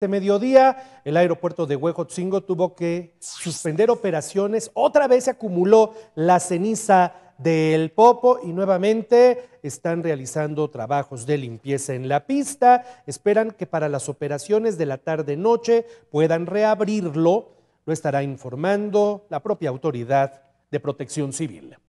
Este mediodía, el aeropuerto de Huejotzingo tuvo que suspender operaciones. Otra vez se acumuló la ceniza del Popo y nuevamente están realizando trabajos de limpieza en la pista. Esperan que para las operaciones de la tarde-noche puedan reabrirlo. Lo estará informando la propia autoridad de protección civil.